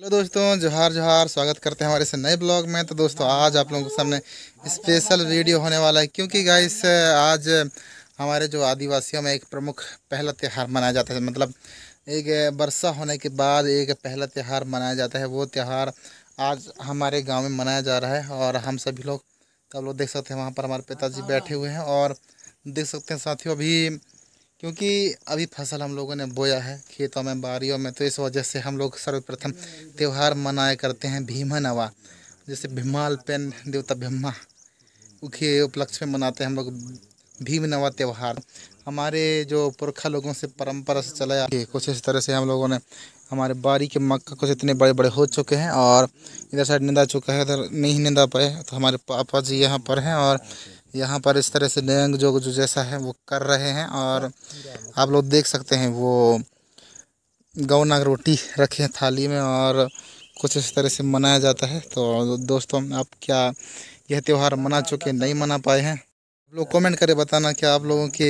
hello दोस्तों जोहार जोहार स्वागत करते हैं हमारे इस नए ब्लॉग में तो दोस्तों आज आप लोगों के सामने स्पेशल वीडियो होने वाला है क्योंकि गाइस आज हमारे जो आदिवासियों में एक प्रमुख पहला त्यौहार मनाया जाता है मतलब एक वर्षा होने के बाद एक पहला त्यौहार मनाया जाता है वो त्यौहार आज हमारे गाँव में मनाया जा रहा है और हम सभी लोग आप लोग देख सकते हैं वहाँ पर हमारे पिताजी बैठे हुए हैं और देख सकते हैं साथियों अभी क्योंकि अभी फसल हम लोगों ने बोया है खेतों में बारियों में तो इस वजह से हम लोग सर्वप्रथम त्यौहार मनाया करते हैं भीमा नवा जैसे भीमाल पेन देवता भीमा के उपलक्ष्य में मनाते हैं हम लोग भीम नवा त्यौहार हमारे जो पुरखा लोगों से परंपरा से चला कुछ इस तरह से हम लोगों ने हमारे बारी के मक्का कुछ इतने बड़े बड़े हो चुके हैं और इधर साइड निंदा चुका है इधर नहीं निंदा पाए तो हमारे पापा जी यहाँ पर हैं और यहाँ पर इस तरह से डेंग जो जो जैसा है वो कर रहे हैं और आप लोग देख सकते हैं वो गौनाग रोटी रखे हैं थाली में और कुछ इस तरह से मनाया जाता है तो दोस्तों आप क्या यह त्यौहार मना चुके नहीं मना पाए हैं आप लोग कमेंट करें बताना कि आप लोगों के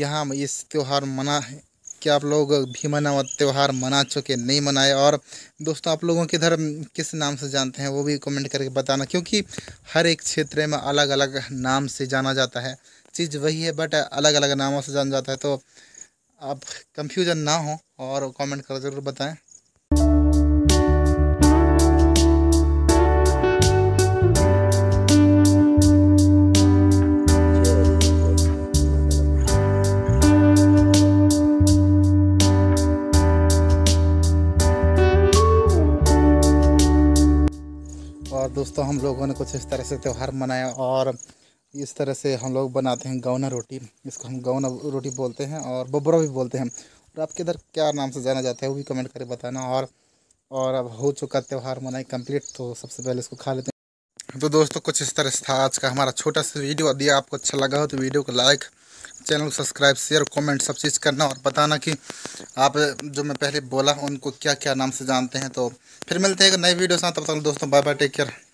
यहाँ इस त्यौहार मना है कि आप लोग भीमा नाम त्यौहार मना चुके नहीं मनाए और दोस्तों आप लोगों के इधर किस नाम से जानते हैं वो भी कमेंट करके बताना क्योंकि हर एक क्षेत्र में अलग अलग नाम से जाना जाता है चीज़ वही है बट अलग अलग नामों से जाना जाता है तो आप कंफ्यूजन ना हो और कमेंट कर ज़रूर बताएं दोस्तों हम लोगों ने कुछ इस तरह से त्यौहार मनाया और इस तरह से हम लोग बनाते हैं गौना रोटी इसको हम गौना रोटी बोलते हैं और बबरा भी बोलते हैं और आपके इधर क्या नाम से जाना जाता है वो भी कमेंट करके बताना और और अब हो चुका त्यौहार मनाई कंप्लीट तो सबसे पहले इसको खा लेते हैं तो दोस्तों कुछ इस तरह से था आज का हमारा छोटा सा वीडियो दिया आपको अच्छा लगा हो तो वीडियो को लाइक चैनल को सब्सक्राइब शेयर कमेंट सब चीज़ करना और बताना कि आप जो मैं पहले बोला उनको क्या क्या नाम से जानते हैं तो फिर मिलते हैं एक नई वीडियो से तब तक दोस्तों बाय बाय टेक केयर